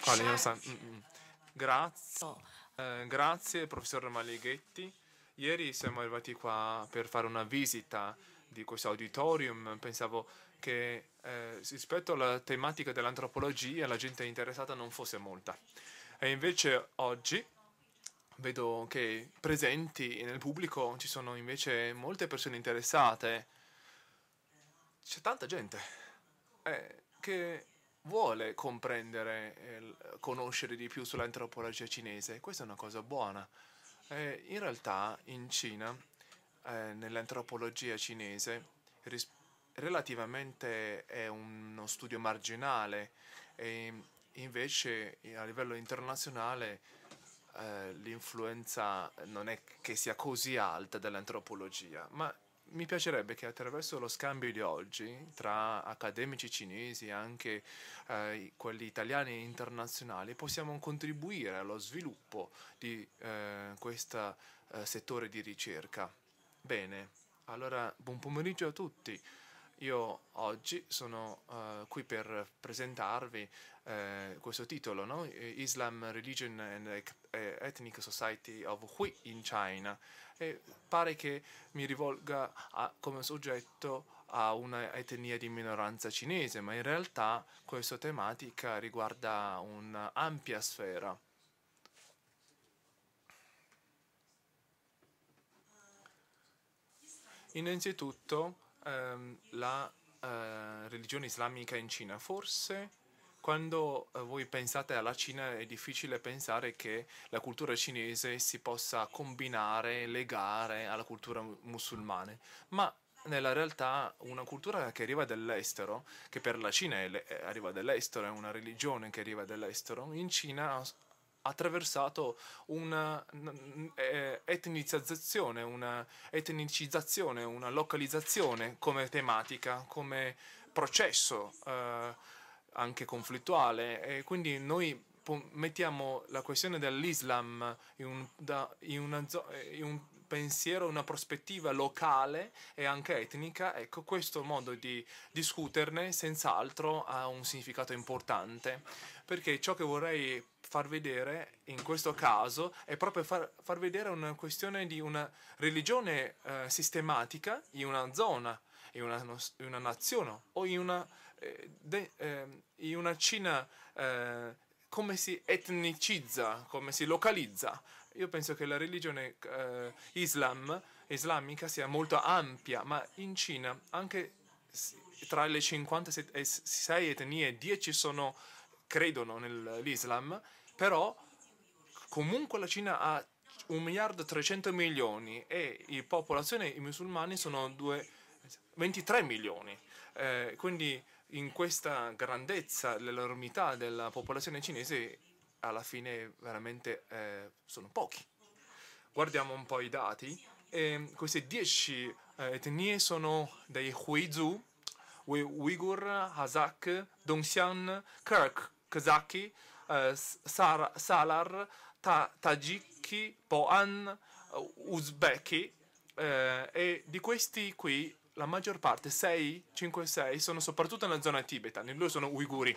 Colin San. Grazie. Eh, grazie, professor Malighetti. Ieri siamo arrivati qua per fare una visita di questo auditorium. Pensavo che eh, rispetto alla tematica dell'antropologia la gente interessata non fosse molta. E invece oggi vedo che presenti nel pubblico ci sono invece molte persone interessate. C'è tanta gente eh, che vuole comprendere, eh, conoscere di più sull'antropologia cinese. Questa è una cosa buona. Eh, in realtà in Cina, eh, nell'antropologia cinese, ris- relativamente è uno studio marginale e invece a livello internazionale eh, l'influenza non è che sia così alta dell'antropologia, ma mi piacerebbe che attraverso lo scambio di oggi tra accademici cinesi e anche eh, quelli italiani e internazionali possiamo contribuire allo sviluppo di eh, questo eh, settore di ricerca. Bene, allora buon pomeriggio a tutti. Io oggi sono uh, qui per presentarvi uh, questo titolo, no? Islam Religion and eh, Ethnic Society of Hui in China, e pare che mi rivolga a, come soggetto a una etnia di minoranza cinese, ma in realtà questa tematica riguarda un'ampia sfera. Innanzitutto ehm, la eh, religione islamica in Cina, forse quando eh, voi pensate alla Cina è difficile pensare che la cultura cinese si possa combinare, legare alla cultura musulmana, ma nella realtà una cultura che arriva dall'estero, che per la Cina è, eh, arriva dall'estero, è una religione che arriva dall'estero, in Cina ha attraversato una etnicizzazione, una etnicizzazione, una localizzazione come tematica, come processo. Eh, anche conflittuale e quindi noi mettiamo la questione dell'Islam in un, da, in una, in un pensiero, una prospettiva locale e anche etnica, ecco questo modo di discuterne senz'altro ha un significato importante, perché ciò che vorrei far vedere in questo caso è proprio far, far vedere una questione di una religione eh, sistematica in una zona, in una, in una nazione o in una de, ehm, in una Cina eh, come si etnicizza, come si localizza. Io penso che la religione eh, islam, islamica sia molto ampia, ma in Cina anche tra le 56 eh, etnie 10 sono, credono nell'Islam, però comunque la Cina ha 1 miliardo e 300 milioni e la popolazione i musulmani sono 2, 23 milioni. Eh, quindi in questa grandezza, l'enormità della popolazione cinese, alla fine veramente eh, sono pochi. Guardiamo un po' i dati. E queste 10 eh, etnie sono dei Huizu, Uyghur, Hazak, Dongxian, Kirk, Kazaki, eh, Sar, Salar, Ta, Tajiki, Poan, Uzbeki. Eh, e di questi qui la maggior parte, 6, 5 6, sono soprattutto nella zona tibetana, loro sono uiguri,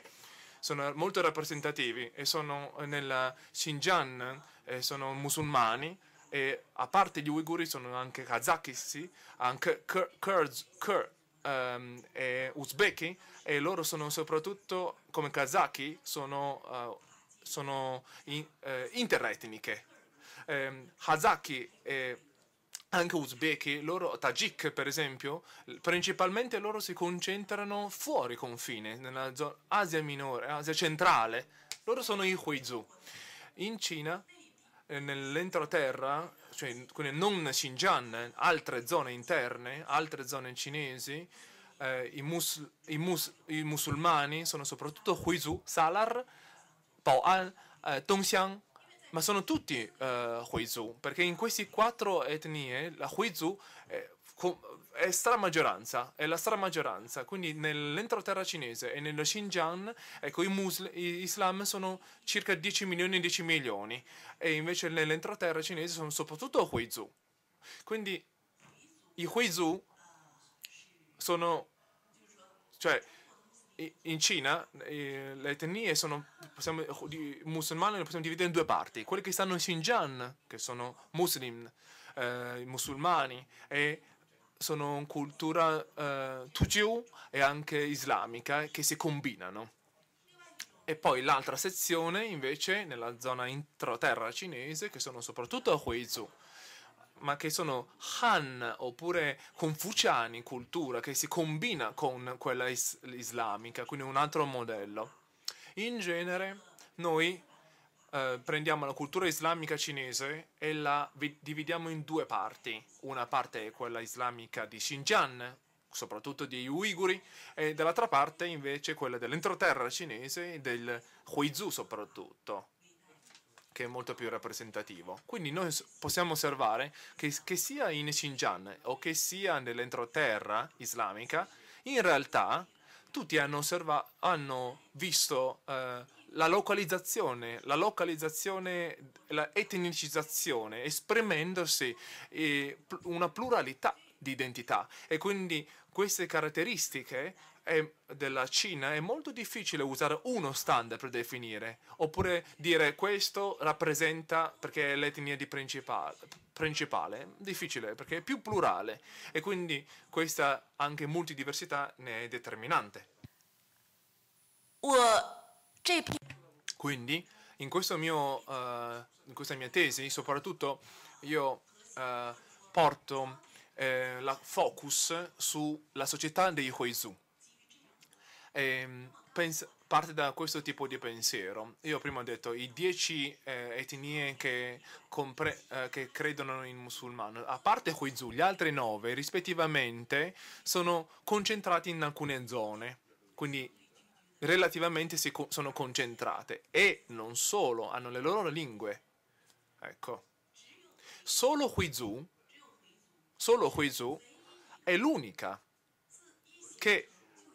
sono molto rappresentativi e sono eh, nel Xinjiang, eh, sono musulmani, e a parte gli uiguri sono anche kazakisti, anche kurds, kur, um, e uzbeki e loro sono soprattutto come kazaki sono, uh, sono in, uh, interetniche. Um, ehm, Hazaki e anche uzbeki, loro, tajik per esempio, principalmente loro si concentrano fuori confine, nella zona Asia minore, Asia centrale. Loro sono i Huizu. In Cina, eh, nell'entroterra, cioè quindi non Xinjiang, altre zone interne, altre zone cinesi, eh, i, mus, i, mus, i, musulmani sono soprattutto Huizu, Salar, poan, eh, Dongxiang, ma sono tutti uh, eh, Huizu, perché in queste quattro etnie la Huizu eh, è, è stramaggioranza, è la stramaggioranza, quindi nell'entroterra cinese e nello Xinjiang, ecco, i musulmani islam sono circa 10 milioni e 10 milioni, e invece nell'entroterra cinese sono soprattutto Huizu. Quindi i Huizu sono... cioè in Cina le etnie sono possiamo, di, musulmane le possiamo dividere in due parti, quelle che stanno in Xinjiang, che sono muslim, eh, musulmani, e sono cultura eh, tujiu e anche islamica che si combinano. E poi l'altra sezione invece nella zona intraterra cinese che sono soprattutto Huizu ma che sono Han oppure confuciani in cultura, che si combina con quella is- islamica, quindi un altro modello. In genere noi eh, prendiamo la cultura islamica cinese e la vi- dividiamo in due parti. Una parte è quella islamica di Xinjiang, soprattutto degli uiguri, e dall'altra parte invece quella dell'entroterra cinese e del Huizhou soprattutto che è molto più rappresentativo. Quindi noi possiamo osservare che, che sia in Xinjiang o che sia nell'entroterra islamica, in realtà tutti hanno, osserva- hanno visto eh, la localizzazione, la localizzazione, la etnicizzazione, esprimendosi eh, una pluralità di identità e quindi queste caratteristiche della Cina è molto difficile usare uno standard per definire, oppure dire questo rappresenta perché è l'etnia principale, principale, difficile perché è più plurale e quindi questa anche multidiversità ne è determinante. Quindi in, mio, uh, in questa mia tesi soprattutto io uh, porto uh, la focus sulla società dei Huizu eh, pens- parte da questo tipo di pensiero. Io prima ho detto i dieci eh, etnie che, compre- eh, che, credono in musulmano, a parte Huizu, gli altri nove rispettivamente sono concentrati in alcune zone, quindi relativamente si co- sono concentrate e non solo, hanno le loro lingue. Ecco. Solo Huizu, solo Huizu è l'unica che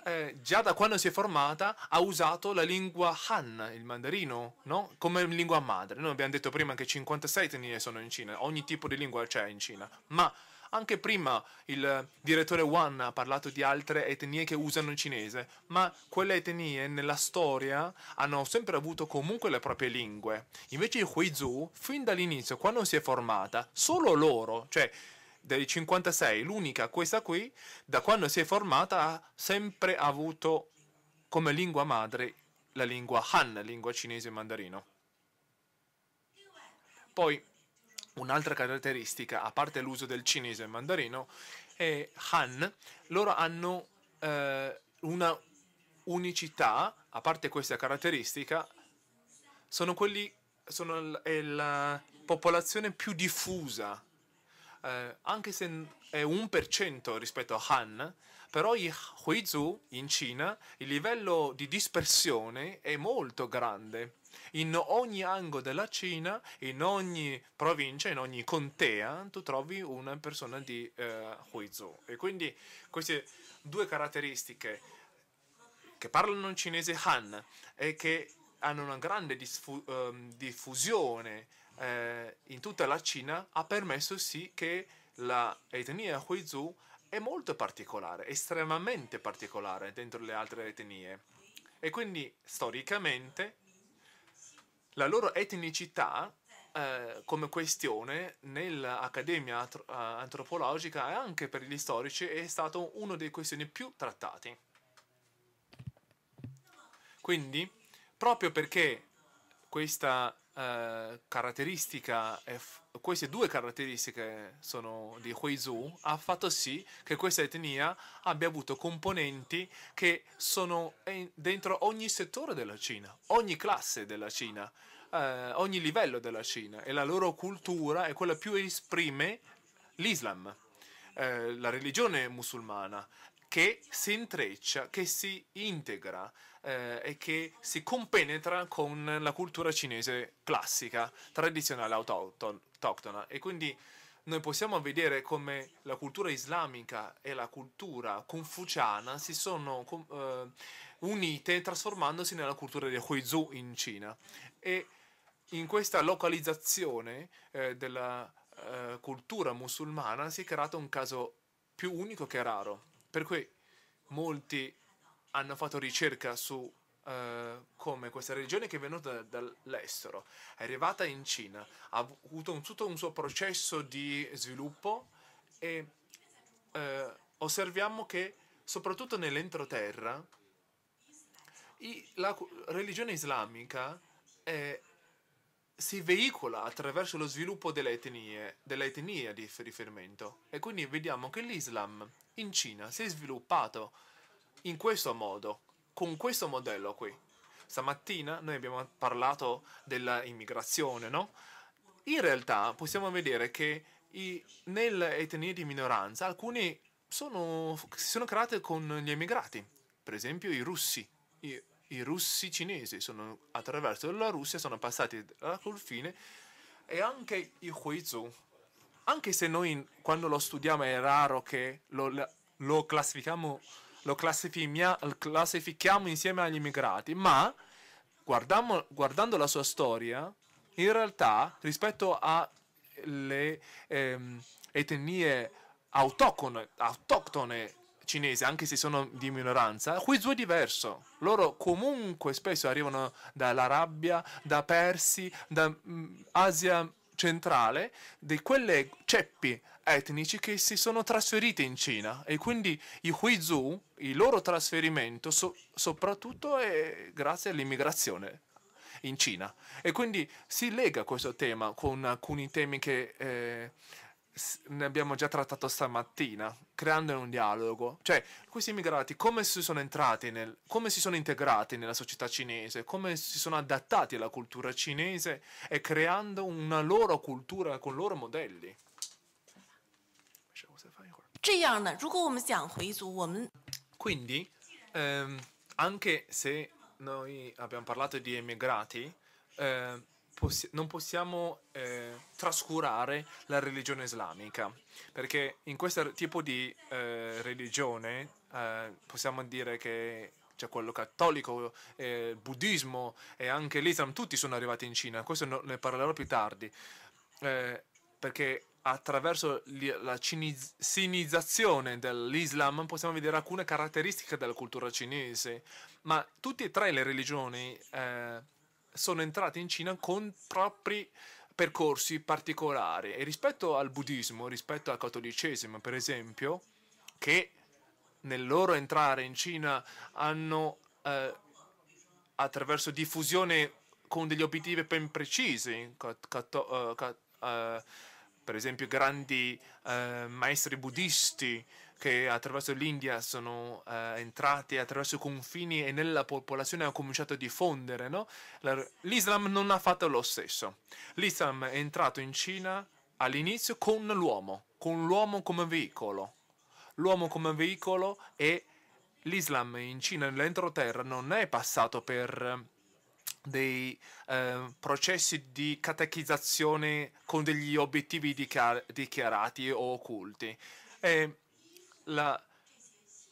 eh, già da quando si è formata ha usato la lingua Han, il mandarino, no? come lingua madre. Noi abbiamo detto prima che 56 etnie sono in Cina, ogni tipo di lingua c'è in Cina, ma anche prima il direttore Wan ha parlato di altre etnie che usano il cinese, ma quelle etnie nella storia hanno sempre avuto comunque le proprie lingue. Invece i Huizu, fin dall'inizio, quando si è formata, solo loro, cioè del 56, l'unica questa qui, da quando si è formata ha sempre avuto come lingua madre la lingua Han, lingua cinese mandarino. Poi un'altra caratteristica, a parte l'uso del cinese e mandarino, è Han, loro hanno eh, una unicità, a parte questa caratteristica, sono quelli sono la, la popolazione più diffusa eh, anche se è un per cento rispetto a Han, però i Huizu in Cina il livello di dispersione è molto grande. In ogni angolo della Cina, in ogni provincia, in ogni contea, tu trovi una persona di eh, Huizu. E quindi queste due caratteristiche che parlano in cinese Han e che hanno una grande diffu- ehm, diffusione eh, in tutta la Cina ha permesso sì che l'etnia Huizu è molto particolare, estremamente particolare dentro le altre etnie. E quindi storicamente la loro etnicità eh, come questione nell'accademia eh, antropologica e anche per gli storici è stato uno dei questioni più trattati. Quindi, proprio perché questa eh, caratteristica, queste due caratteristiche sono di Huizhu, ha fatto sì che questa etnia abbia avuto componenti che sono dentro ogni settore della Cina, ogni classe della Cina, eh, ogni livello della Cina e la loro cultura è quella più esprime l'Islam eh, la religione musulmana che si intreccia, che si integra eh, e che si compenetra con la cultura cinese classica, tradizionale, autoctona. E quindi noi possiamo vedere come la cultura islamica e la cultura confuciana si sono eh, unite trasformandosi nella cultura di Huizhou in Cina. E in questa localizzazione eh, della eh, cultura musulmana si è creato un caso più unico che raro. Per cui molti hanno fatto ricerca su Uh, come questa religione che è venuta dall'estero, è arrivata in Cina, ha avuto un, tutto un suo processo di sviluppo e uh, osserviamo che soprattutto nell'entroterra i, la religione islamica è si veicola attraverso lo sviluppo delle etnie, della etnia di riferimento. E quindi vediamo che l'Islam in Cina si è sviluppato in questo modo, con questo modello qui. Stamattina noi abbiamo parlato dell'immigrazione, no? In realtà possiamo vedere che i, nelle etnie di minoranza alcuni sono, si sono create con gli emigrati, per esempio i russi, i i russi cinesi sono, attraverso la Russia sono passati dal confine e anche i Huizu. Anche se noi quando lo studiamo è raro che lo, lo, classifichiamo, lo classifichiamo, insieme agli immigrati, ma guardando la sua storia, in realtà rispetto alle ehm, etnie autoctone, autoctone cinese, anche se sono di minoranza, Huizhou è diverso. Loro comunque spesso arrivano dall'Arabia, da Persi, da mm, Asia centrale, di quelle ceppi etnici che si sono trasferite in Cina e quindi i Huizhou, il loro trasferimento so, soprattutto è grazie all'immigrazione in Cina. E quindi si lega questo tema con alcuni temi che... Eh, ne abbiamo già trattato stamattina, creando un dialogo. Cioè, questi immigrati come si sono entrati nel, come si sono integrati nella società cinese, come si sono adattati alla cultura cinese e creando una loro cultura con loro modelli. 这样呢，如果我们想回族，我们 quindi ehm, anche se noi abbiamo parlato di emigrati, ehm, possi- non possiamo eh, trascurare la religione islamica, perché in questo tipo di eh, religione eh, possiamo dire che c'è quello cattolico, il eh, buddismo e anche l'Islam, tutti sono arrivati in Cina, questo ne parlerò più tardi, eh, perché attraverso la sinizzazione dell'Islam possiamo vedere alcune caratteristiche della cultura cinese, ma tutte e tre le religioni eh, sono entrati in Cina con propri percorsi particolari e rispetto al buddismo, rispetto al cattolicesimo per esempio, che nel loro entrare in Cina hanno eh, attraverso diffusione con degli obiettivi ben precisi, cat, cat, uh, eh, cat, uh, eh, per esempio grandi uh, maestri buddisti, che attraverso l'India sono eh, entrati attraverso i confini e nella popolazione ha cominciato a diffondere. No? L'Islam non ha fatto lo stesso. L'Islam è entrato in Cina all'inizio con l'uomo, con l'uomo come veicolo. L'uomo come veicolo e l'Islam in Cina nell'entroterra non è passato per eh, dei eh, processi di catechizzazione con degli obiettivi dichiarati o occulti. E la,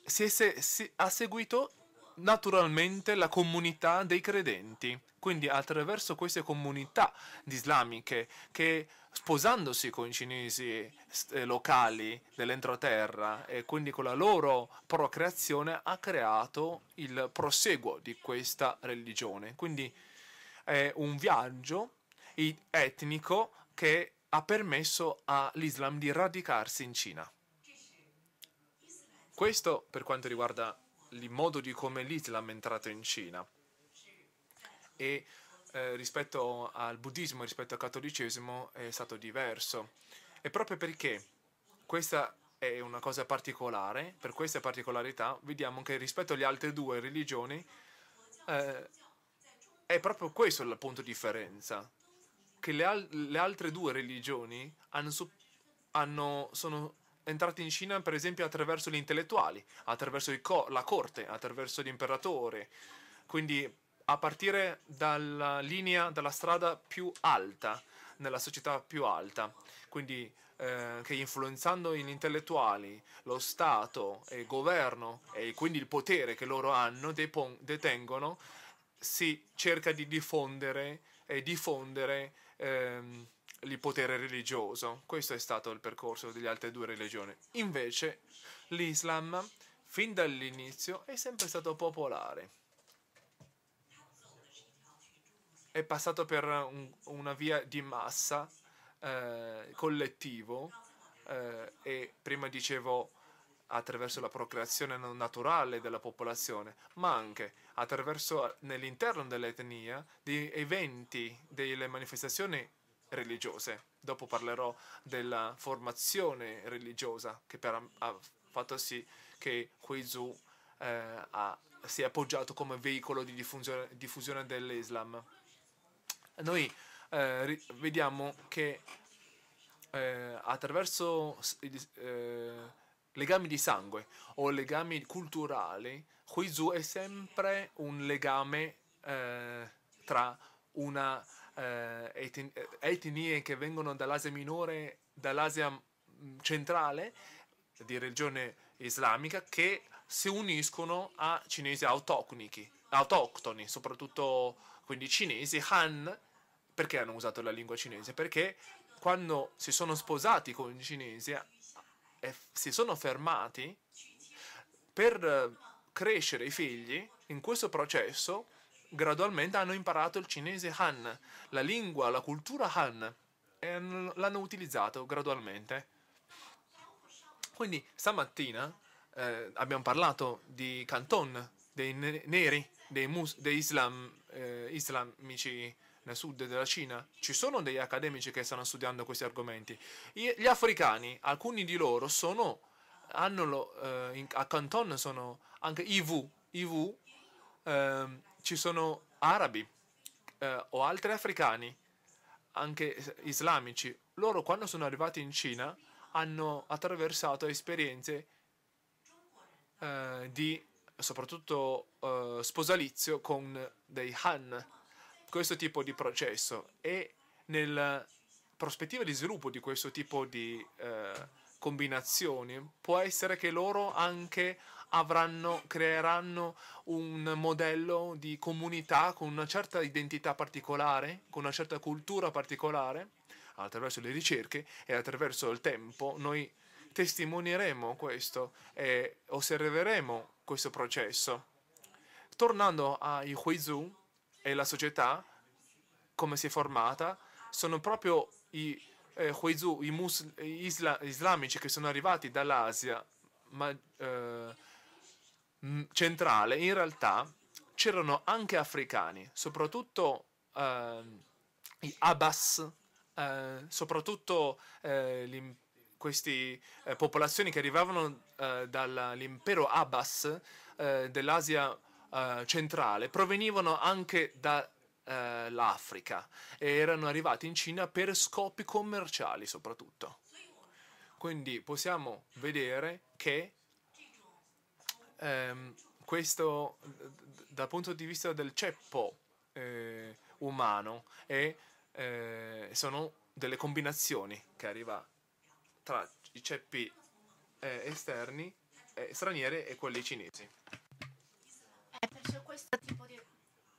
se, se, se, ha seguito naturalmente la comunità dei credenti. Quindi attraverso queste comunità islamiche che sposandosi con i cinesi eh, locali dell'entroterra e quindi con la loro procreazione ha creato il proseguo di questa religione. Quindi è un viaggio etnico che ha permesso all'Islam di radicarsi in Cina. Questo per quanto riguarda il modo di come l'Islam è entrato in Cina. E eh, rispetto al buddismo, rispetto al cattolicesimo, è stato diverso. E proprio perché questa è una cosa particolare, per questa particolarità, vediamo che rispetto alle altre due religioni eh, è proprio questo il punto di differenza, che le, al le altre due religioni hanno hanno, sono entrati in Cina per esempio attraverso gli intellettuali, attraverso co- la corte, attraverso l'imperatore. Quindi a partire dalla linea, dalla strada più alta, nella società più alta, quindi eh, che influenzando gli intellettuali, lo Stato e il governo e quindi il potere che loro hanno, depon- detengono, si cerca di diffondere e diffondere ehm, il potere religioso. Questo è stato il percorso delle altre due religioni. Invece l'Islam, fin dall'inizio, è sempre stato popolare. È passato per un, una via di massa, eh, collettivo, eh, e prima dicevo attraverso la procreazione naturale della popolazione, ma anche attraverso nell'interno dell'etnia di eventi, delle manifestazioni religiose. Dopo parlerò della formazione religiosa che per, ha fatto sì che Huizu eh, si è appoggiato come veicolo di diffusione, diffusione dell'Islam. Noi eh, vediamo che eh, attraverso eh, legami di sangue o legami culturali, Huizu è sempre un legame eh, tra una eh, eh, etnie che vengono dall'Asia minore, dall'Asia centrale di religione islamica che si uniscono a cinesi autoctoni, soprattutto quindi cinesi, Han, perché hanno usato la lingua cinese? Perché quando si sono sposati con i cinesi eh, e si sono fermati per eh, crescere i figli, in questo processo gradualmente hanno imparato il cinese Han, la lingua, la cultura Han, e l'hanno utilizzato gradualmente. Quindi stamattina eh, abbiamo parlato di Canton, dei neri, dei, mus- dei islam, eh, islamici nel sud della Cina. Ci sono degli accademici che stanno studiando questi argomenti. I, gli africani, alcuni di loro, sono, lo, eh, in, a Canton sono anche IV, IV eh, ci sono arabi eh, o altri africani, anche islamici. Loro quando sono arrivati in Cina hanno attraversato esperienze eh, di soprattutto eh, sposalizio con dei Han, questo tipo di processo. E nella prospettiva di sviluppo di questo tipo di eh, combinazioni può essere che loro anche avranno, creeranno un modello di comunità con una certa identità particolare, con una certa cultura particolare, attraverso le ricerche e attraverso il tempo noi testimonieremo questo e osserveremo questo processo. Tornando ai Huizu e la società, come si è formata, sono proprio i eh, Huizu, i mus, isla, islamici che sono arrivati dall'Asia, ma eh, Mm, centrale in realtà c'erano anche africani, soprattutto eh, gli Abbas, eh, soprattutto eh, queste eh, popolazioni che arrivavano eh, dall'impero Abbas eh, dell'Asia centrale, provenivano anche dall'Africa e erano arrivati in Cina per scopi commerciali soprattutto. Quindi possiamo vedere che ehm, questo dal punto di vista del ceppo eh, umano e eh, sono delle combinazioni che arriva tra i ceppi eh, esterni eh, stranieri e quelli cinesi. Eh, perciò questo tipo di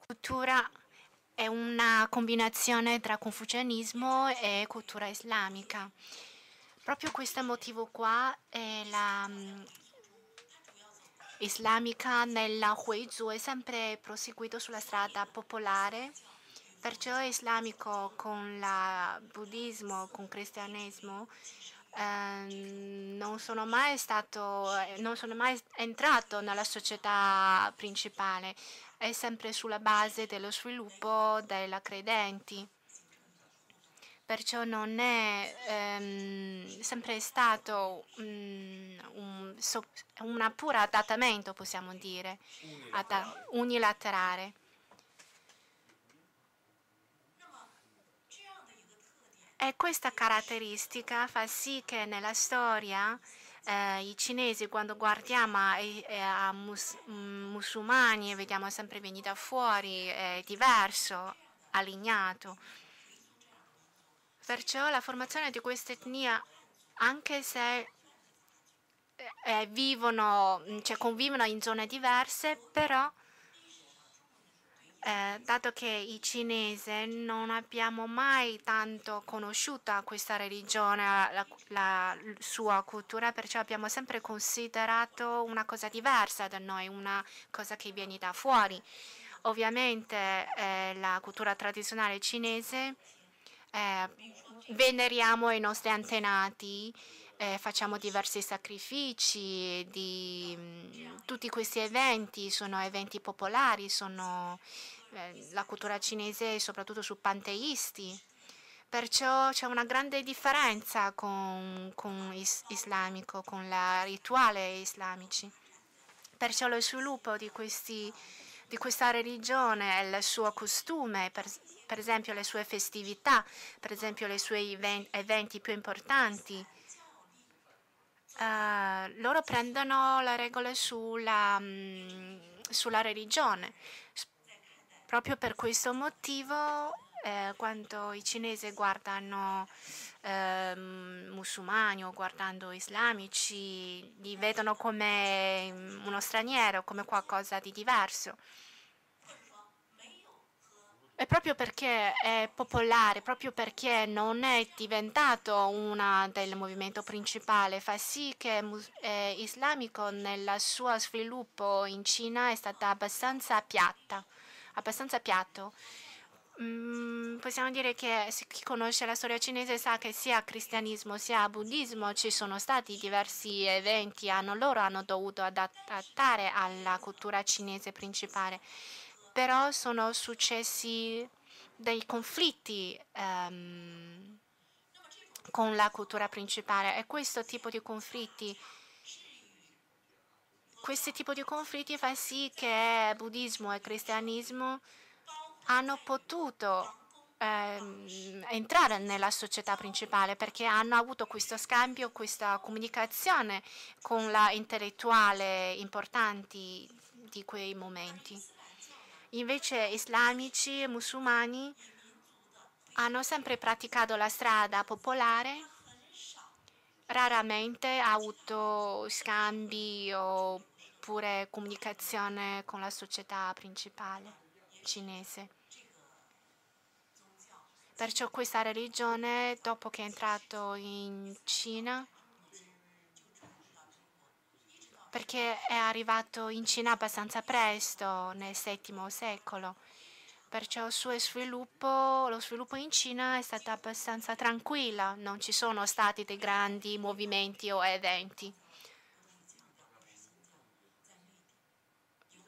cultura è una combinazione tra confucianismo e cultura islamica. Proprio questo motivo qua è la mm, islamica nella Huizhou è sempre proseguito sulla strada popolare, perciò islamico con il buddismo, con il cristianesimo, ehm, non, sono mai stato, non sono mai entrato nella società principale, è sempre sulla base dello sviluppo della credenti perciò non è ehm, sempre stato um, un un puro adattamento, possiamo dire, unilaterale. E questa caratteristica fa sì che nella storia eh, i cinesi, quando guardiamo a, eh, a mus, mm, musulmani, vediamo sempre venire fuori eh, diverso, allineato. Perciò la formazione di questa etnia, anche se eh, eh, vivono, mm, cioè convivono in zone diverse, però eh, dato che i cinesi non abbiamo mai tanto conosciuto questa religione, la, la, sua cultura, perciò abbiamo sempre considerato una cosa diversa da noi, una cosa che viene da fuori. Ovviamente eh, la cultura tradizionale cinese eh, veneriamo i nostri antenati eh, facciamo diversi sacrifici di mhmm, tutti questi eventi, sono eventi popolari, sono eh, la cultura cinese soprattutto su panteisti. Perciò c'è una grande differenza con, con is, islamico, con la rituale islamici. Perciò lo sviluppo di, questi, di questa religione, il suo costume, per, per, esempio le sue festività, per esempio i suoi eventi più importanti, eh, loro prendono le regole sulla, mm, sulla religione. Proprio per questo motivo, eh, quando i cinesi guardano eh, musulmani o guardando islamici, li vedono come mm, uno straniero, come qualcosa di diverso. E proprio perché è popolare, proprio perché non è diventato una del movimento principale, fa sì che eh, islamico nel suo sviluppo in Cina è stata abbastanza piatta, abbastanza piatto. Mm, possiamo dire che chi conosce la storia cinese sa che sia cristianesimo sia buddismo ci sono stati diversi eventi, hanno, loro hanno dovuto adattare alla cultura cinese principale però sono successi dei conflitti um, con la cultura principale e questo tipo di conflitti questo tipo di conflitti fa sì che buddismo e cristianesimo hanno potuto ehm, entrare nella società principale perché hanno avuto questo scambio, questa comunicazione con la intellettuale importanti di quei momenti. Invece islamici e musulmani hanno sempre praticato la strada popolare, raramente ha avuto scambi oppure comunicazione con la società principale cinese. Perciò questa religione, dopo che è entrato in Cina, perché è arrivato in Cina abbastanza presto, nel VII secolo. Perciò il suo sviluppo, lo sviluppo in Cina è stato abbastanza tranquillo, non ci sono stati dei grandi movimenti o eventi.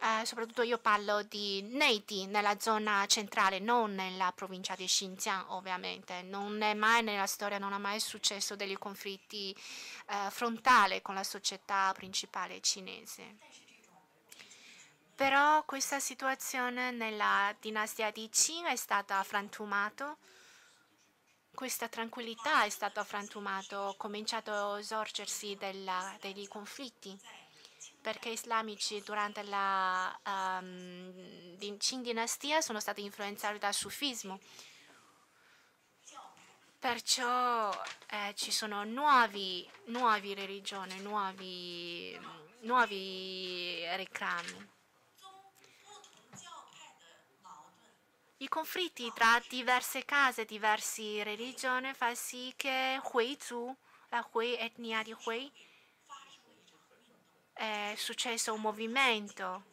Eh, soprattutto io parlo di Neiti nella zona centrale, non nella provincia di Xinjiang ovviamente, non è mai nella storia, non ha mai successo degli conflitti eh, frontali con la società principale cinese. Però questa situazione nella dinastia di Qin è stata frantumata questa tranquillità è stata frantumata, ha cominciato a sorgersi della, degli conflitti perché islamici durante la um, Qing dinastia sono stati influenzati dal sufismo. Perciò eh, ci sono nuovi, nuove religioni, nuovi, nuovi reclami. I conflitti tra diverse case, diverse religioni fa sì che Huizu, la Hui etnia di Hui, è successo un movimento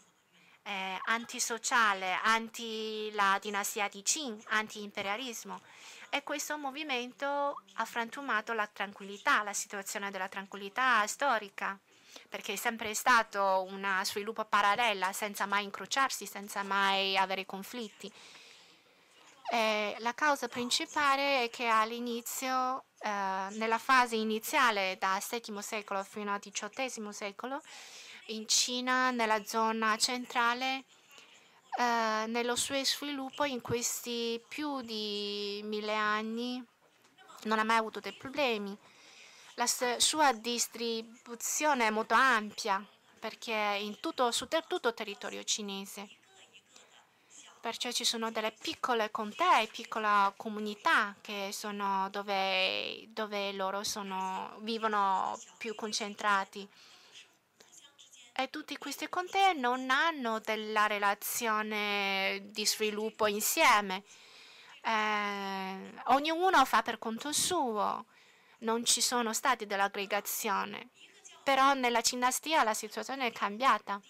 eh, antisociale, anti la dinastia di Qing, anti-imperialismo. E questo movimento ha frantumato la tranquillità, la situazione della tranquillità storica, perché è sempre stato uno sviluppo parallelo, senza mai incrociarsi, senza mai avere conflitti. E eh, la causa principale è che all'inizio eh, nella fase iniziale dal VII secolo fino al XVIII secolo, in Cina, nella zona centrale, eh, nello suo sviluppo in questi più di mille anni non ha mai avuto dei problemi. La sua distribuzione è molto ampia perché in tutto, su tutto il territorio cinese perciò ci sono delle piccole contee, piccole comunità dove, dove, loro sono, vivono più concentrati. E tutte queste contee non hanno della relazione di sviluppo insieme. Eh, ognuno fa per conto suo, non ci sono stati dell'aggregazione. Però nella dinastia la situazione è cambiata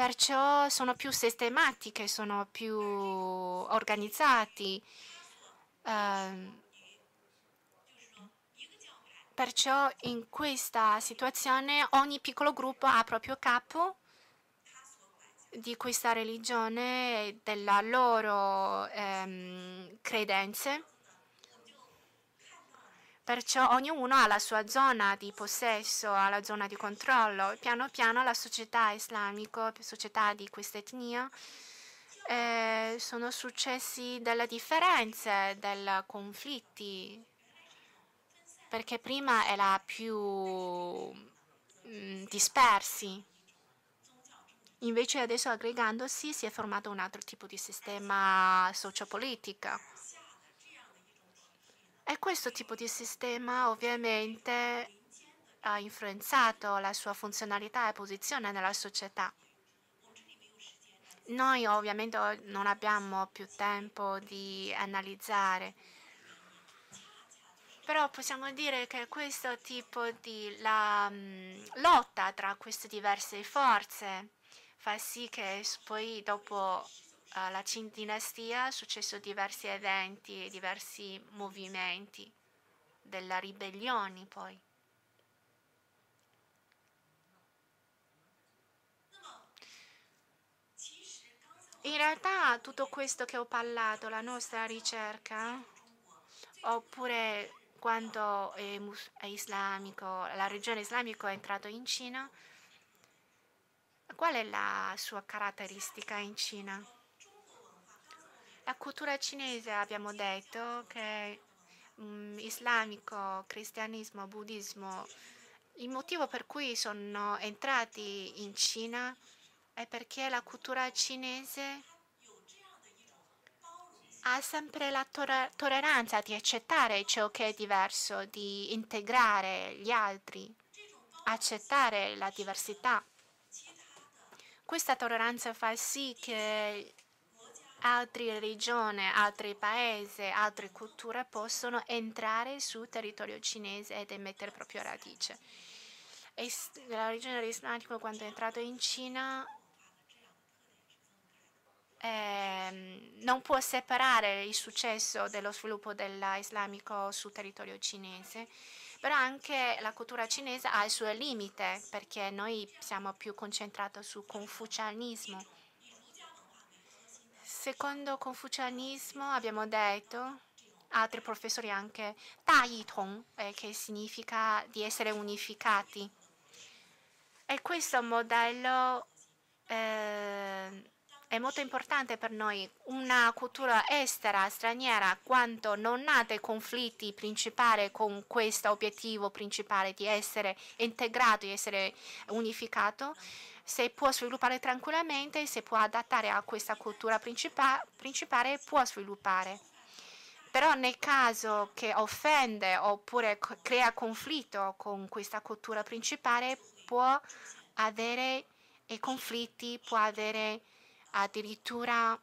perciò sono più sistematiche, sono più organizzati. Eh, perciò in questa situazione ogni piccolo gruppo ha proprio capo di questa religione, della loro ehm, credenze. Perciò ognuno ha la sua zona di possesso, ha la zona di controllo. Piano piano la società islamica, la società di questa etnia, eh, sono successi delle differenze, dei conflitti, perché prima era più mh, mm, dispersi. Invece adesso aggregandosi si è formato un altro tipo di sistema sociopolitico. E questo tipo di sistema ovviamente ha influenzato la sua funzionalità e posizione nella società. Noi ovviamente non abbiamo più tempo di analizzare, però possiamo dire che questo tipo di la, mm, lotta tra queste diverse forze fa sì che poi dopo alla eh, Qing dinastia è successo diversi eventi e diversi movimenti della ribellione poi. In realtà tutto questo che ho parlato, la nostra ricerca, oppure quando è islamico, la regione islamica è entrata in Cina, qual è la sua caratteristica in Cina? cultura cinese abbiamo detto che um, islamico, cristianesimo, buddismo, il motivo per cui sono entrati in Cina è perché la cultura cinese ha sempre la to- tolleranza di accettare ciò che è diverso, di integrare gli altri, accettare la diversità. Questa tolleranza fa sì che altre regioni, altri paesi, altre culture possono entrare sul territorio cinese ed emettere proprio radice. E la regione dell'Islamatico quando è entrato in Cina eh, non può separare il successo dello sviluppo dell'islamico sul territorio cinese, però anche la cultura cinese ha il suo limite perché noi siamo più concentrati sul confucianismo Secondo confucianismo abbiamo detto, altri professori anche, Tai Tong, eh, che significa di essere unificati. E questo modello eh, è molto importante per noi. Una cultura estera, straniera, quanto non ha dei conflitti principali con questo obiettivo principale di essere integrato, di essere unificato, se può sviluppare tranquillamente, se può adattare a questa cultura principa principale, può sviluppare. Però nel caso che offende oppure crea conflitto con questa cultura principale, può avere conflitti, può avere addirittura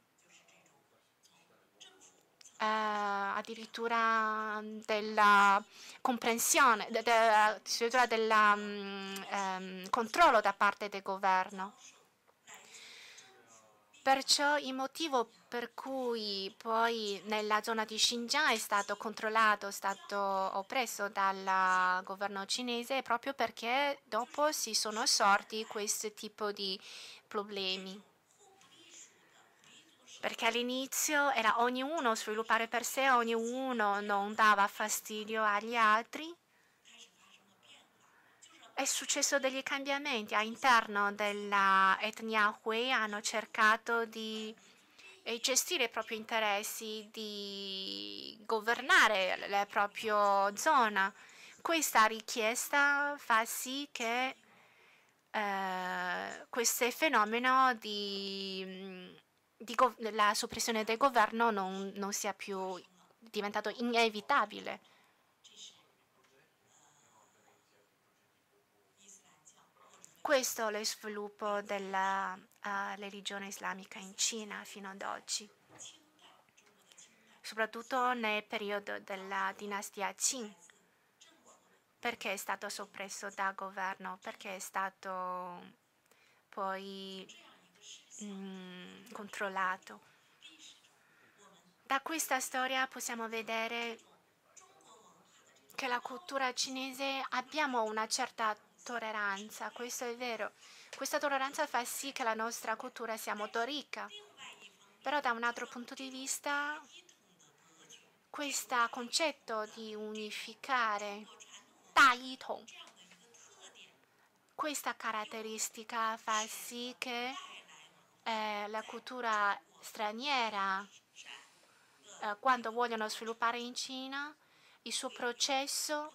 eh, addirittura della comprensione, de, de, addirittura del um, mm, ehm, controllo da parte del governo. Perciò il motivo per cui poi nella zona di Xinjiang è stato controllato, è stato oppresso dal governo cinese è proprio perché dopo si sono sorti questo tipo di problemi perché all'inizio era ognuno sviluppare per sé, ognuno non dava fastidio agli altri. È successo degli cambiamenti all'interno dell'etnia Hui, hanno cercato di eh, gestire i propri interessi, di governare la propria zona. Questa richiesta fa sì che eh, questo fenomeno di mm, go- la soppressione del governo non, non sia più diventato inevitabile. Questo è lo sviluppo della uh, religione islamica in Cina fino ad oggi, soprattutto nel periodo della dinastia Qing. Perché è stato soppresso dal governo? Perché è stato poi Mm, controllato. Da questa storia possiamo vedere che la cultura cinese abbiamo una certa tolleranza, questo è vero. Questa tolleranza fa sì che la nostra cultura sia molto ricca, però da un altro punto di vista questo concetto di unificare questa caratteristica fa sì che eh, la cultura straniera, eh, quando vogliono sviluppare in Cina, il suo processo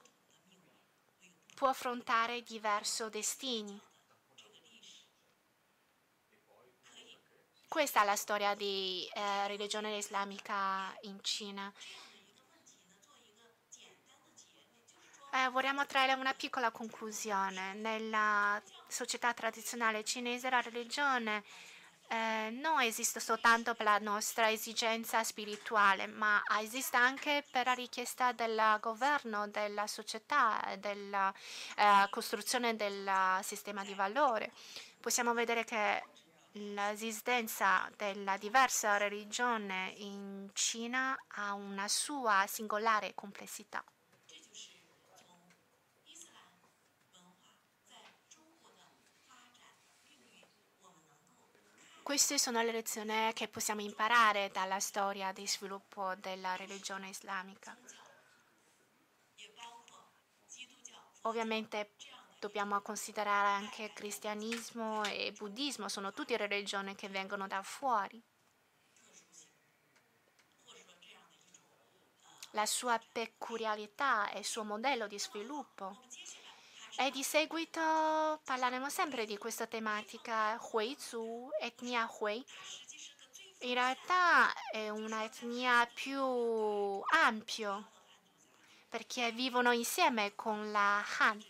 può affrontare diversi destini. Questa è la storia di eh, religione islamica in Cina. Eh, vorremmo trarre una piccola conclusione. Nella società tradizionale cinese la religione eh, non esiste soltanto per la nostra esigenza spirituale, ma esiste anche per la richiesta del governo, della società, della eh, costruzione del sistema di valore. Possiamo vedere che l'esistenza della diversa religione in Cina ha una sua singolare complessità. Queste sono le lezioni che possiamo imparare dalla storia di sviluppo della religione islamica. Ovviamente dobbiamo considerare anche cristianesimo e buddismo, sono tutte religioni che vengono da fuori. La sua peculiarità e il suo modello di sviluppo e di seguito parleremo sempre di questa tematica Huizu, etnia Hui. In realtà è un'etnia più ampia perché vivono insieme con la Han.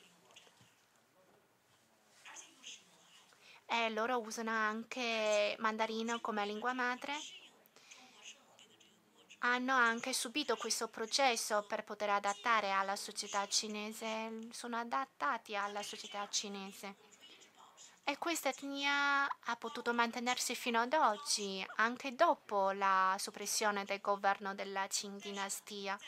E loro usano anche mandarino come lingua madre hanno anche subito questo processo per poter adattare alla società cinese, sono adattati alla società cinese. E questa etnia ha potuto mantenersi fino ad oggi, anche dopo la soppressione del governo della Qing dinastia.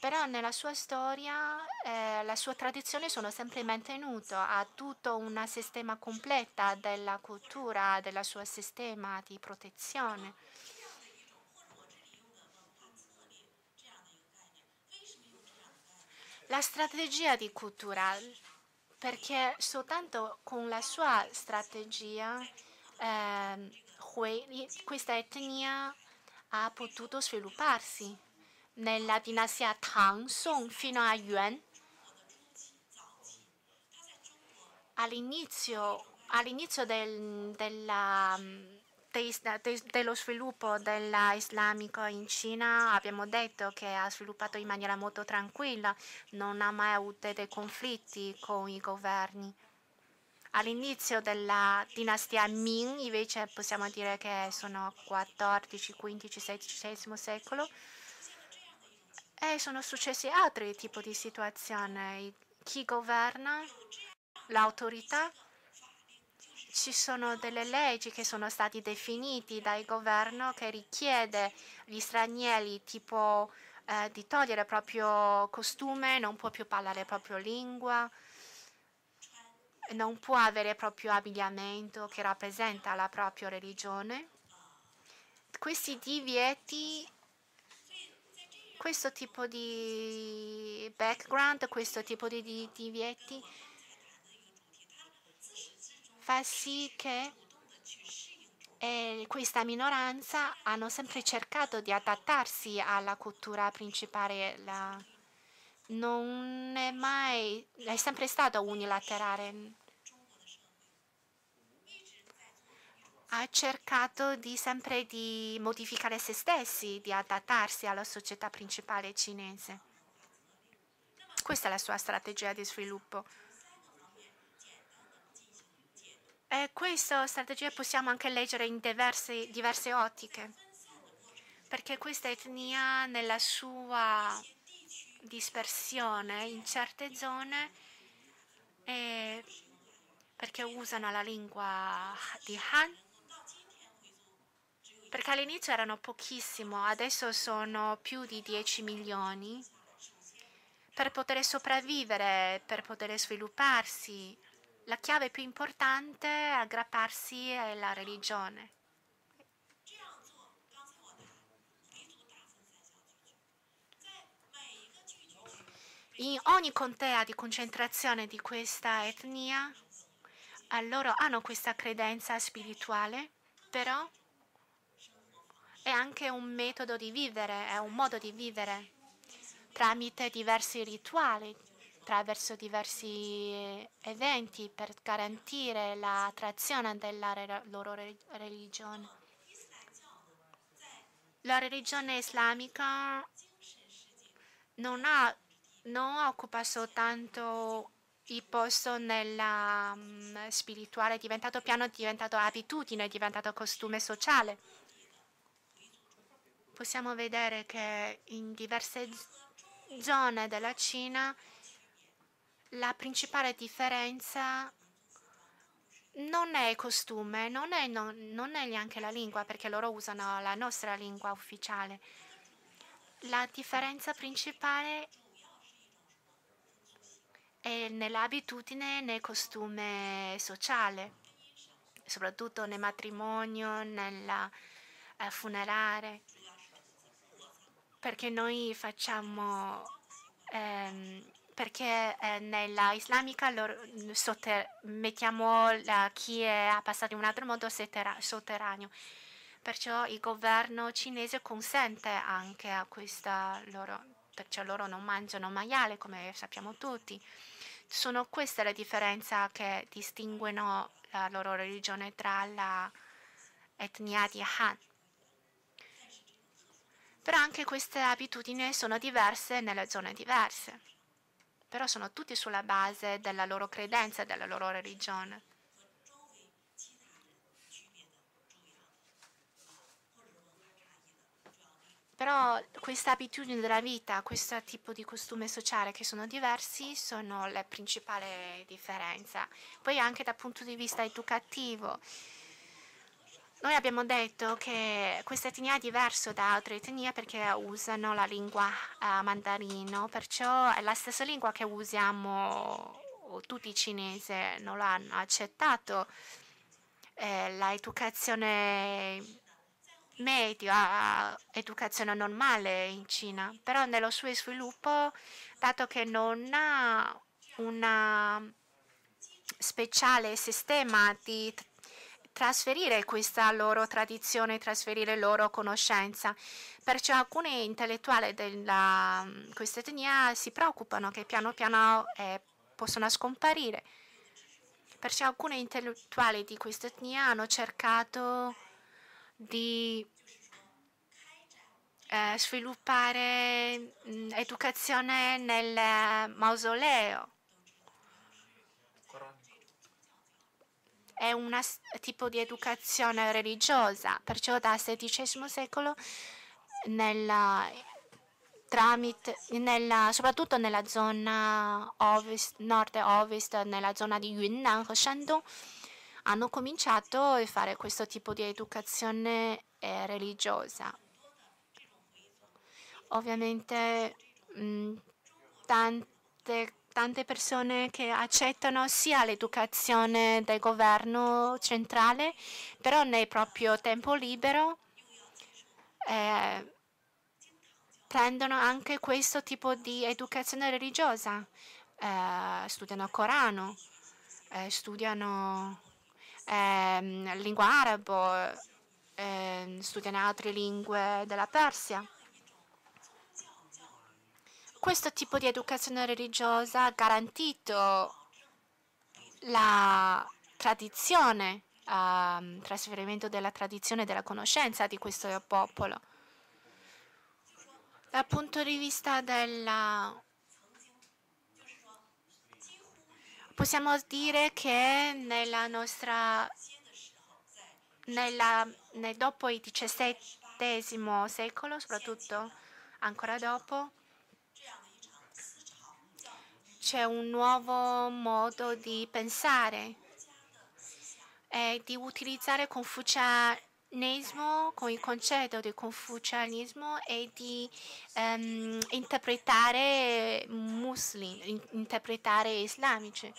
Però nella sua storia, eh, la sua tradizione sono sempre mantenuto, ha tutto un sistema completo della cultura, del suo sistema di protezione. la strategia di cultura, perché soltanto con la sua strategia eh, questa etnia ha potuto svilupparsi. Nella dinastia Tang Song fino a Yuan, all'inizio all della dello sviluppo dell'islamico in Cina abbiamo detto che ha sviluppato in maniera molto tranquilla, non ha mai avuto dei conflitti con i governi. All'inizio della dinastia Ming invece possiamo dire che sono 14, 15, XVI secolo e sono successi altri tipi di situazioni. Chi governa, l'autorità ci sono delle leggi che sono state definite dal governo che richiede agli stranieri tipo eh, di togliere il proprio costume, non può più parlare la propria lingua, non può avere il proprio abbigliamento che rappresenta la propria religione. Questi divieti, questo tipo di background, questo tipo di divieti fa sì che eh, questa minoranza hanno sempre cercato di adattarsi alla cultura principale. La... non è mai, è sempre stato unilaterale. Ha cercato di sempre di modificare se stessi, di adattarsi alla società principale cinese. Questa è la sua strategia di sviluppo. Questa strategia possiamo anche leggere in diverse, diverse ottiche, perché questa etnia nella sua dispersione in certe zone è perché usano la lingua di Han, perché all'inizio erano pochissimo, adesso sono più di 10 milioni, per poter sopravvivere, per poter svilupparsi la chiave più importante è aggrapparsi alla religione. In ogni contea di concentrazione di questa etnia, eh, loro hanno questa credenza spirituale, però è anche un metodo di vivere, è un modo di vivere tramite diversi rituali attraverso diversi eventi per garantire l'attrazione della loro religione. La religione islamica non, ha, non occupa soltanto il posto nella um, spirituale, è diventato piano, è diventato abitudine, è diventato costume sociale. Possiamo vedere che in diverse zone della Cina la principale differenza non è costume, non è, no, non è neanche la lingua, perché loro usano la nostra lingua ufficiale. La differenza principale è nell'abitudine, e nel costume sociale, soprattutto nel matrimonio, nel eh, funerale, perché noi facciamo ehm, perché eh, nella islamica sotter, mettiamo la, chi è passato in un altro modo sotterraneo. Perciò il governo cinese consente anche a questa loro, perciò loro non mangiano maiale come sappiamo tutti. Sono queste le differenze che distinguono la loro religione tra la etnia di Han. Però anche queste abitudini sono diverse nelle zone diverse però sono tutti sulla base della loro credenza, della loro religione. Però questa abitudine della vita, questo tipo di costume sociale che sono diversi sono la principale differenza. Poi anche dal punto di vista educativo, noi abbiamo detto che questa etnia è diversa da altre etnie perché usano la lingua eh, mandarino, perciò è la stessa lingua che usiamo tutti i cinesi, non l'hanno accettato. Eh, l'educazione media, educazione normale in Cina, però nello suo sviluppo, dato che non ha un speciale sistema di trasferire questa loro tradizione, trasferire loro conoscenza. Perciò alcuni intellettuali di mm, questa etnia si preoccupano che piano piano eh, possono scomparire. Perciò alcuni intellettuali di questa etnia hanno cercato di eh, sviluppare mh, mm, educazione nel mausoleo è un tipo di educazione religiosa, perciò dal XVI secolo, nella, tramite, nella, soprattutto nella zona nord-ovest, nella zona di Yunnan e Shandong, hanno cominciato a fare questo tipo di educazione eh, religiosa. Ovviamente mh, tante cose tante persone che accettano sia l'educazione del governo centrale, però nel proprio tempo libero eh, prendono anche questo tipo di educazione religiosa, eh, studiano Corano, eh, studiano ehm, lingua arabo, ehm, studiano altre lingue della Persia questo tipo di educazione religiosa ha garantito la tradizione, um, trasferimento della tradizione e della conoscenza di questo popolo. Dal punto di vista della... Possiamo dire che nella nostra... Nella, nel dopo il XVII secolo, soprattutto ancora dopo, c'è un nuovo modo di pensare e di utilizzare confucianesimo con il concetto di confucianismo e di um, interpretare muslim, interpretare islamici.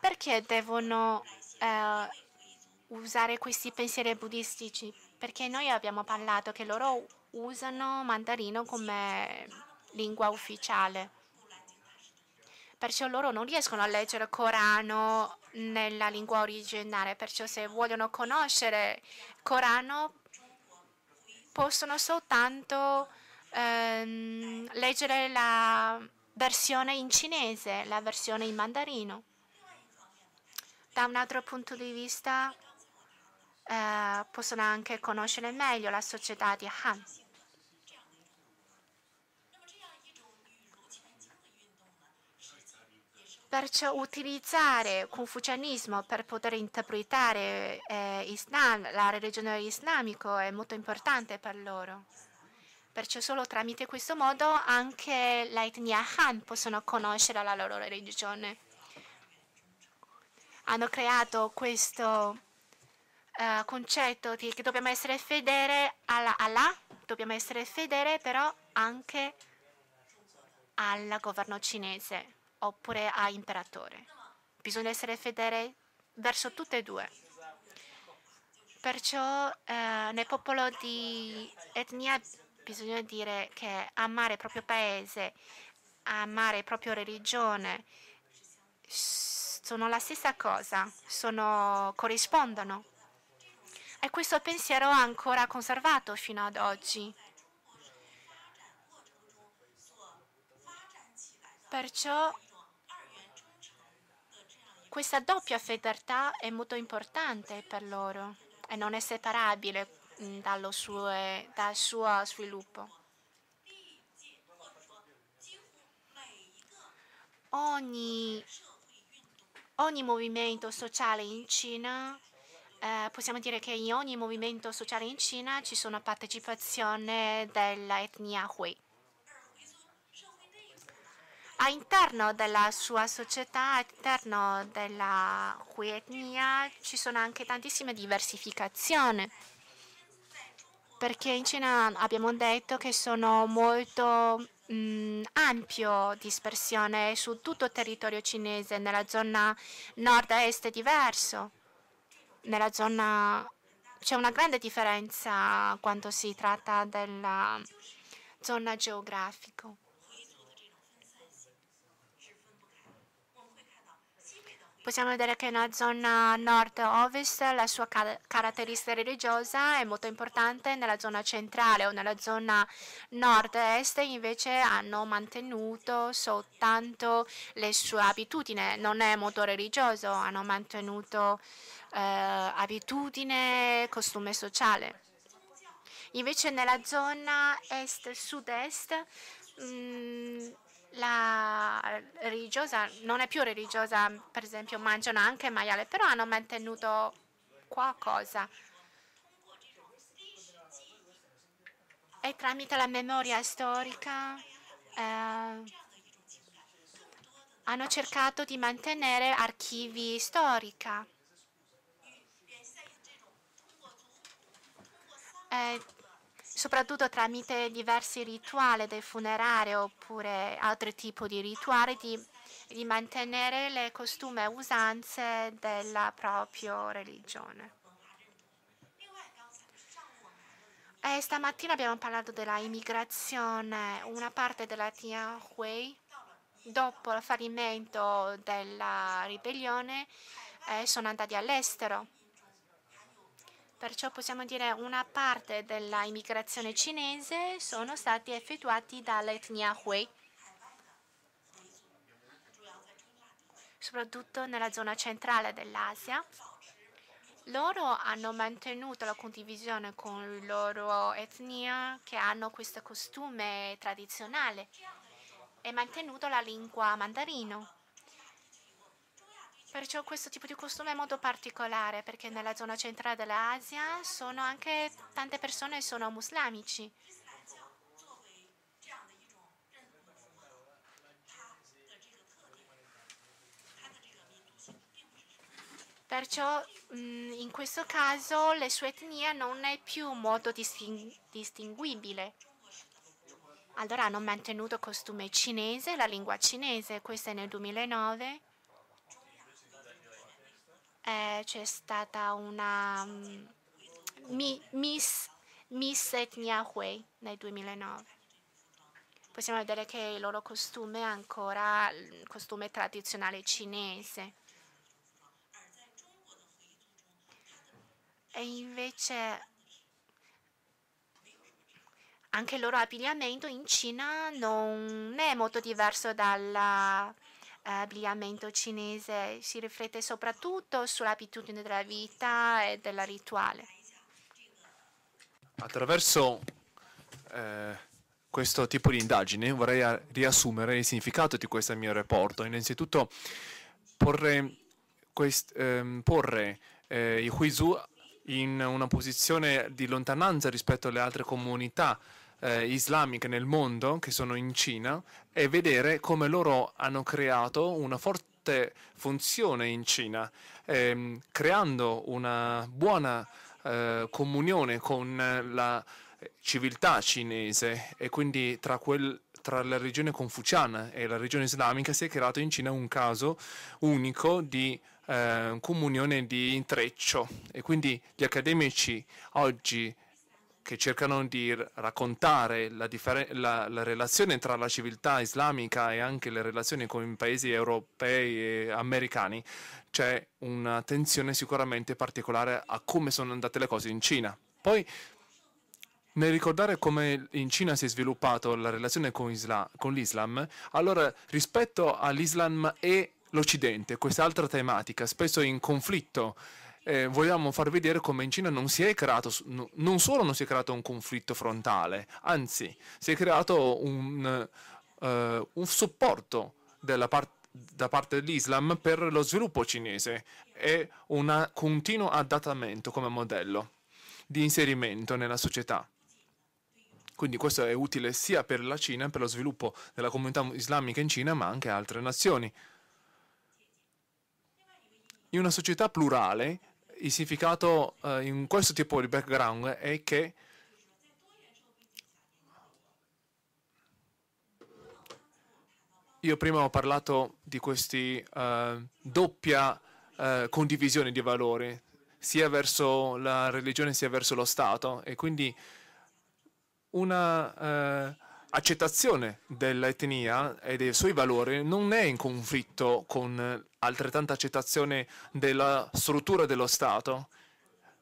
Perché devono uh, usare questi pensieri buddistici? Perché noi abbiamo parlato che loro usano mandarino come lingua ufficiale perciò loro non riescono a leggere il Corano nella lingua originale, perciò se vogliono conoscere il Corano possono soltanto ehm, leggere la versione in cinese, la versione in mandarino. Da un altro punto di vista eh, possono anche conoscere meglio la società di Han. Perciò utilizzare confucianismo per poter interpretare eh, Islam, la religione islamica è molto importante per loro. Perciò solo tramite questo modo anche la etnia Han possono conoscere la loro religione. Hanno creato questo eh, concetto di, che dobbiamo essere fedeli alla Allah, dobbiamo essere fedeli però anche al governo cinese oppure a imperatore. Bisogna essere fedeli verso tutte e due. Perciò eh, nel popolo di etnia bisogna dire che amare il proprio paese, amare la propria religione sono la stessa cosa, sono, corrispondono. E questo pensiero è ancora conservato fino ad oggi. Perciò questa doppia fedeltà è molto importante per loro e non è separabile mm, suo, dal suo sviluppo. Ogni, ogni movimento sociale in Cina eh, possiamo dire che in ogni movimento sociale in Cina ci sono partecipazione dell'etnia Hui all'interno della sua società, all'interno della cui etnia ci sono anche tantissime diversificazioni perché in Cina abbiamo detto che sono molto mh, ampio dispersione su tutto il territorio cinese, nella zona nord-est è diverso, nella zona c'è una grande differenza quando si tratta della zona geografica. Possiamo vedere che nella zona nord-ovest la sua car caratteristica religiosa è molto importante, nella zona centrale o nella zona nord-est invece hanno mantenuto soltanto le sue abitudini, non è molto religioso, hanno mantenuto eh, abitudine, costume sociale. Invece nella zona est-sud-est mm, la religiosa non è più religiosa, per esempio mangiano anche maiale, però hanno mantenuto qualcosa. E tramite la memoria storica eh, hanno cercato di mantenere archivi storica. Eh, soprattutto tramite diversi rituali dei funerari oppure altri tipi di rituali, di, di mantenere le costume e usanze della propria religione. E stamattina abbiamo parlato della immigrazione, una parte della Tianhui dopo il fallimento della ribellione eh, sono andati all'estero perciò possiamo dire una parte della immigrazione cinese sono stati effettuati dall'etnia Hui, soprattutto nella zona centrale dell'Asia. Loro hanno mantenuto la condivisione con la loro etnia, che hanno questo costume tradizionale, e mantenuto la lingua mandarino. Perciò questo tipo di costume è molto particolare perché nella zona centrale dell'Asia sono anche tante persone sono muslimici. Perciò mm, in questo caso la sua etnia non è più molto distinguibile. Allora hanno mantenuto costume cinese, la lingua cinese, questa è nel 2009 eh, c'è stata una um, mi, Miss, Miss Etnia Hui nel 2009. Possiamo vedere che il loro costume è ancora il costume tradizionale cinese. E invece anche il loro abbigliamento in Cina non è molto diverso dalla abbigliamento cinese si riflette soprattutto sull'abitudine della vita e del rituale. Attraverso eh, questo tipo di indagine vorrei riassumere il significato di questo mio rapporto. Innanzitutto porre, quest, eh, porre eh, i Huizu in una posizione di lontananza rispetto alle altre comunità eh, islamiche nel mondo, che sono in Cina, e vedere come loro hanno creato una forte funzione in Cina, ehm, creando una buona eh, comunione con la civiltà cinese e quindi tra, quel, tra la regione confuciana e la regione islamica si è creato in Cina un caso unico di eh, comunione di intreccio e quindi gli accademici oggi che cercano di raccontare la, differen- la, la, relazione tra la civiltà islamica e anche le relazioni con i paesi europei e americani, c'è un'attenzione sicuramente particolare a come sono andate le cose in Cina. Poi, nel ricordare come in Cina si è sviluppata la relazione con, isla- con l'Islam, allora rispetto all'Islam e l'Occidente, questa altra tematica, spesso in conflitto, eh, vogliamo far vedere come in Cina non si è creato, non solo non si è creato un conflitto frontale, anzi si è creato un, uh, un supporto part, da parte dell'Islam per lo sviluppo cinese e un continuo adattamento come modello di inserimento nella società. Quindi questo è utile sia per la Cina, per lo sviluppo della comunità islamica in Cina, ma anche altre nazioni. In una società plurale il significato eh, in questo tipo di background è che io prima ho parlato di questa eh, doppia eh, condivisione di valori, sia verso la religione sia verso lo Stato, e quindi una eh, accettazione dell'etnia e dei suoi valori non è in conflitto con eh, altrettanta accettazione della struttura dello Stato,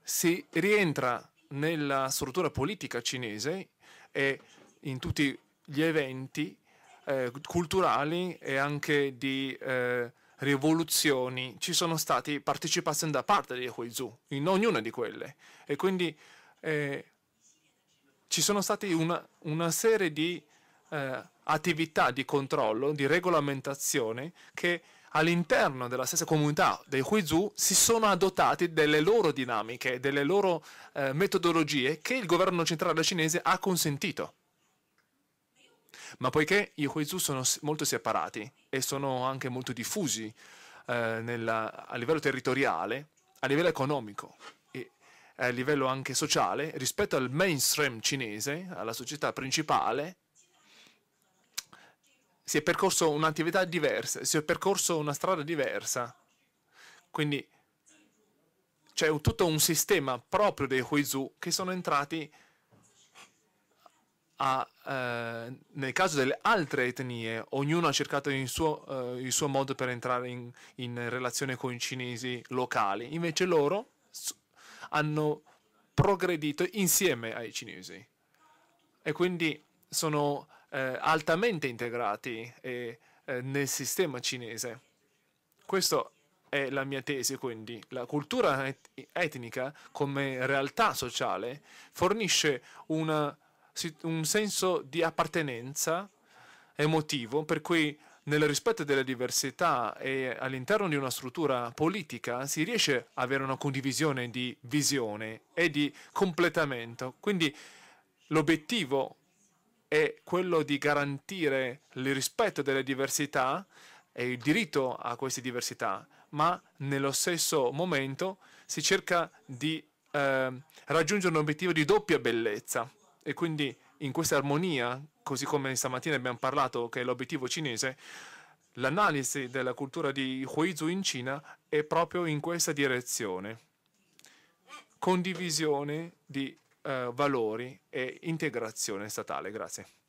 si rientra nella struttura politica cinese e in tutti gli eventi eh, culturali e anche di eh, rivoluzioni ci sono stati partecipazioni da parte di Huizu in ognuna di quelle e quindi eh, ci sono state una, una serie di eh, attività di controllo, di regolamentazione che all'interno della stessa comunità dei Huizu si sono adottati delle loro dinamiche, delle loro eh, metodologie che il governo centrale cinese ha consentito. Ma poiché i Huizu sono molto separati e sono anche molto diffusi eh, nella, a livello territoriale, a livello economico, a livello anche sociale, rispetto al mainstream cinese, alla società principale, si è percorso un'attività diversa, si è percorso una strada diversa. Quindi c'è tutto un sistema proprio dei Huizu che sono entrati a, eh, nel caso delle altre etnie, ognuno ha cercato il suo, eh, il suo modo per entrare in, in relazione con i cinesi locali, invece loro hanno progredito insieme ai cinesi e quindi sono eh, altamente integrati eh, nel sistema cinese. Questa è la mia tesi, quindi la cultura et etnica come realtà sociale fornisce una, un senso di appartenenza emotivo per cui nel rispetto delle diversità e all'interno di una struttura politica si riesce ad avere una condivisione di visione e di completamento. Quindi l'obiettivo è quello di garantire il rispetto delle diversità e il diritto a queste diversità, ma nello stesso momento si cerca di eh, raggiungere un obiettivo di doppia bellezza e quindi in questa armonia, così come stamattina abbiamo parlato che è l'obiettivo cinese, l'analisi della cultura di Huizu in Cina è proprio in questa direzione. Condivisione di eh, valori e integrazione statale. Grazie.